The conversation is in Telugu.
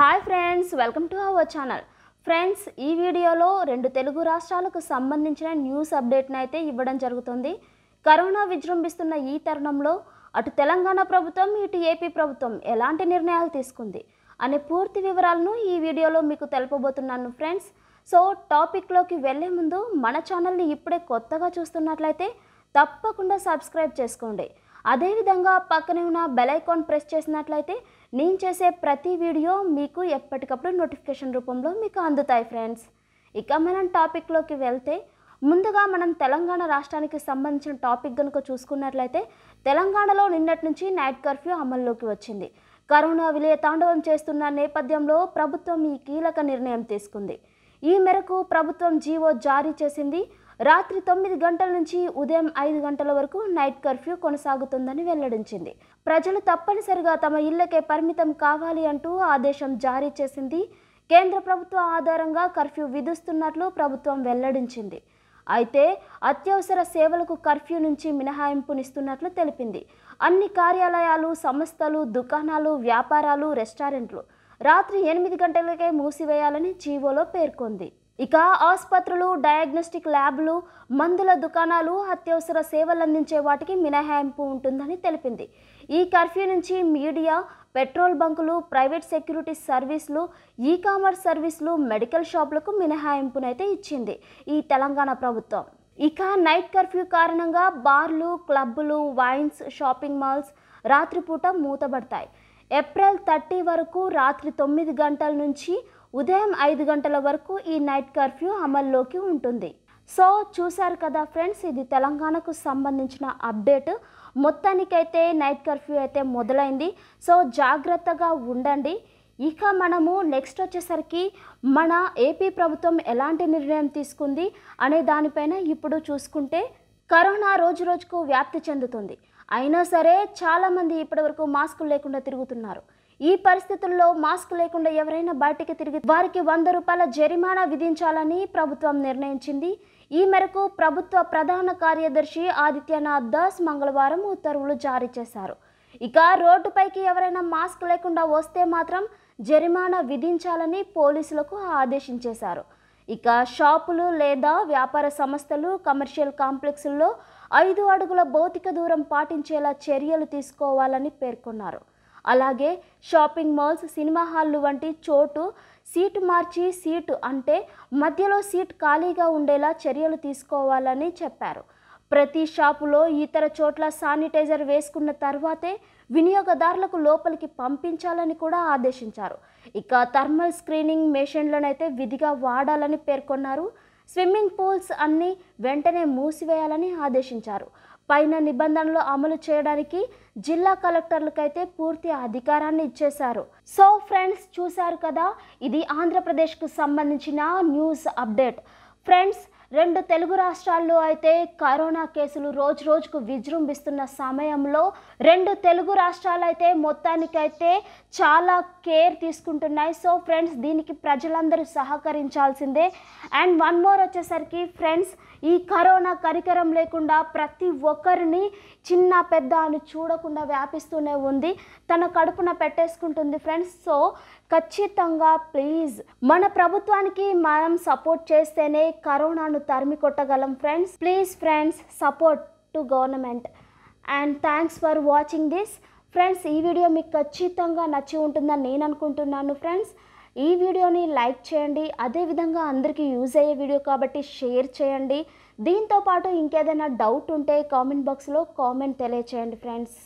hi friends welcome to our channel friends ఈ వీడియోలో రెండు తెలుగు రాష్ట్రాలకు సంబంధించిన న్యూస్ అప్డేట్ని అయితే ఇవ్వడం జరుగుతుంది కరోనా విజృంభిస్తున్న ఈ తరుణంలో అటు తెలంగాణ ప్రభుత్వం ఇటు ఏపీ ప్రభుత్వం ఎలాంటి నిర్ణయాలు తీసుకుంది అనే పూర్తి వివరాలను ఈ వీడియోలో మీకు తెలుపబోతున్నాను ఫ్రెండ్స్ సో టాపిక్లోకి వెళ్ళే ముందు మన ఛానల్ని ఇప్పుడే కొత్తగా చూస్తున్నట్లయితే తప్పకుండా సబ్స్క్రైబ్ చేసుకోండి అదేవిధంగా పక్కనే ఉన్న బెలైకాన్ ప్రెస్ చేసినట్లయితే నేను చేసే ప్రతి వీడియో మీకు ఎప్పటికప్పుడు నోటిఫికేషన్ రూపంలో మీకు అందుతాయి ఫ్రెండ్స్ ఇక మనం టాపిక్లోకి వెళ్తే ముందుగా మనం తెలంగాణ రాష్ట్రానికి సంబంధించిన టాపిక్ కనుక చూసుకున్నట్లయితే తెలంగాణలో నిన్నటి నుంచి నైట్ కర్ఫ్యూ అమల్లోకి వచ్చింది కరోనా విలయ తాండవం చేస్తున్న నేపథ్యంలో ప్రభుత్వం ఈ కీలక నిర్ణయం తీసుకుంది ఈ మేరకు ప్రభుత్వం జీవో జారీ చేసింది రాత్రి తొమ్మిది గంటల నుంచి ఉదయం ఐదు గంటల వరకు నైట్ కర్ఫ్యూ కొనసాగుతుందని వెల్లడించింది ప్రజలు తప్పనిసరిగా తమ ఇళ్లకే పరిమితం కావాలి అంటూ ఆదేశం జారీ చేసింది కేంద్ర ప్రభుత్వ ఆధారంగా కర్ఫ్యూ విధిస్తున్నట్లు ప్రభుత్వం వెల్లడించింది అయితే అత్యవసర సేవలకు కర్ఫ్యూ నుంచి మినహాయింపునిస్తున్నట్లు తెలిపింది అన్ని కార్యాలయాలు సంస్థలు దుకాణాలు వ్యాపారాలు రెస్టారెంట్లు రాత్రి ఎనిమిది గంటలకే మూసివేయాలని జీవోలో పేర్కొంది ఇక ఆసుపత్రులు డయాగ్నోస్టిక్ ల్యాబ్లు మందుల దుకాణాలు అత్యవసర సేవలు అందించే వాటికి మినహాయింపు ఉంటుందని తెలిపింది ఈ కర్ఫ్యూ నుంచి మీడియా పెట్రోల్ బంకులు ప్రైవేట్ సెక్యూరిటీ సర్వీసులు ఈ కామర్స్ సర్వీసులు మెడికల్ షాపులకు మినహాయింపునైతే ఇచ్చింది ఈ తెలంగాణ ప్రభుత్వం ఇక నైట్ కర్ఫ్యూ కారణంగా బార్లు క్లబ్బులు వైన్స్ షాపింగ్ మాల్స్ రాత్రిపూట మూతబడతాయి ఏప్రిల్ థర్టీ వరకు రాత్రి తొమ్మిది గంటల నుంచి ఉదయం ఐదు గంటల వరకు ఈ నైట్ కర్ఫ్యూ అమల్లోకి ఉంటుంది సో చూశారు కదా ఫ్రెండ్స్ ఇది తెలంగాణకు సంబంధించిన అప్డేట్ మొత్తానికైతే నైట్ కర్ఫ్యూ అయితే మొదలైంది సో జాగ్రత్తగా ఉండండి ఇక మనము నెక్స్ట్ వచ్చేసరికి మన ఏపీ ప్రభుత్వం ఎలాంటి నిర్ణయం తీసుకుంది అనే దానిపైన ఇప్పుడు చూసుకుంటే కరోనా రోజు రోజుకు వ్యాప్తి చెందుతుంది అయినా సరే చాలామంది ఇప్పటివరకు మాస్కులు లేకుండా తిరుగుతున్నారు ఈ పరిస్థితుల్లో మాస్క్ లేకుండా ఎవరైనా బయటికి తిరిగి వారికి వంద రూపాయల జరిమానా విధించాలని ప్రభుత్వం నిర్ణయించింది ఈ మేరకు ప్రభుత్వ ప్రధాన కార్యదర్శి ఆదిత్యనాథ్ దాస్ మంగళవారం ఉత్తర్వులు జారీ చేశారు ఇక రోడ్డుపైకి ఎవరైనా మాస్క్ లేకుండా వస్తే మాత్రం జరిమానా విధించాలని పోలీసులకు ఆదేశించేశారు ఇక షాపులు లేదా వ్యాపార సంస్థలు కమర్షియల్ కాంప్లెక్స్ల్లో ఐదు అడుగుల భౌతిక దూరం పాటించేలా చర్యలు తీసుకోవాలని పేర్కొన్నారు అలాగే షాపింగ్ మాల్స్ సినిమా హాళ్ళు వంటి చోటు సీటు మార్చి సీటు అంటే మధ్యలో సీట్ ఖాళీగా ఉండేలా చర్యలు తీసుకోవాలని చెప్పారు ప్రతి షాపులో ఇతర చోట్ల శానిటైజర్ వేసుకున్న తర్వాతే వినియోగదారులకు లోపలికి పంపించాలని కూడా ఆదేశించారు ఇక థర్మల్ స్క్రీనింగ్ మెషిన్లను అయితే విధిగా వాడాలని పేర్కొన్నారు స్విమ్మింగ్ పూల్స్ అన్నీ వెంటనే మూసివేయాలని ఆదేశించారు పైన నిబంధనలు అమలు చేయడానికి జిల్లా కలెక్టర్లకైతే పూర్తి అధికారాన్ని ఇచ్చేశారు సో ఫ్రెండ్స్ చూశారు కదా ఇది ఆంధ్రప్రదేశ్కు సంబంధించిన న్యూస్ అప్డేట్ ఫ్రెండ్స్ రెండు తెలుగు రాష్ట్రాల్లో అయితే కరోనా కేసులు రోజు రోజుకు విజృంభిస్తున్న సమయంలో రెండు తెలుగు రాష్ట్రాలు అయితే మొత్తానికైతే చాలా కేర్ తీసుకుంటున్నాయి సో ఫ్రెండ్స్ దీనికి ప్రజలందరూ సహకరించాల్సిందే అండ్ వన్ మోర్ వచ్చేసరికి ఫ్రెండ్స్ ఈ కరోనా కరికరం లేకుండా ప్రతి ఒక్కరిని చిన్న పెద్ద అని చూడకుండా వ్యాపిస్తూనే ఉంది తన కడుపున పెట్టేసుకుంటుంది ఫ్రెండ్స్ సో ఖచ్చితంగా ప్లీజ్ మన ప్రభుత్వానికి మనం సపోర్ట్ చేస్తేనే కరోనాను తరిమి కొట్టగలం friends please friends support to government and thanks for watching this friends ఈ వీడియో మీకు ఖచ్చితంగా నచ్చి ఉంటుందని నేను అనుకుంటున్నాను ఫ్రెండ్స్ ఈ వీడియోని లైక్ చేయండి అదేవిధంగా అందరికీ యూజ్ అయ్యే వీడియో కాబట్టి షేర్ చేయండి దీంతోపాటు ఇంకేదైనా డౌట్ ఉంటే కామెంట్ బాక్స్లో కామెంట్ తెలియచేయండి ఫ్రెండ్స్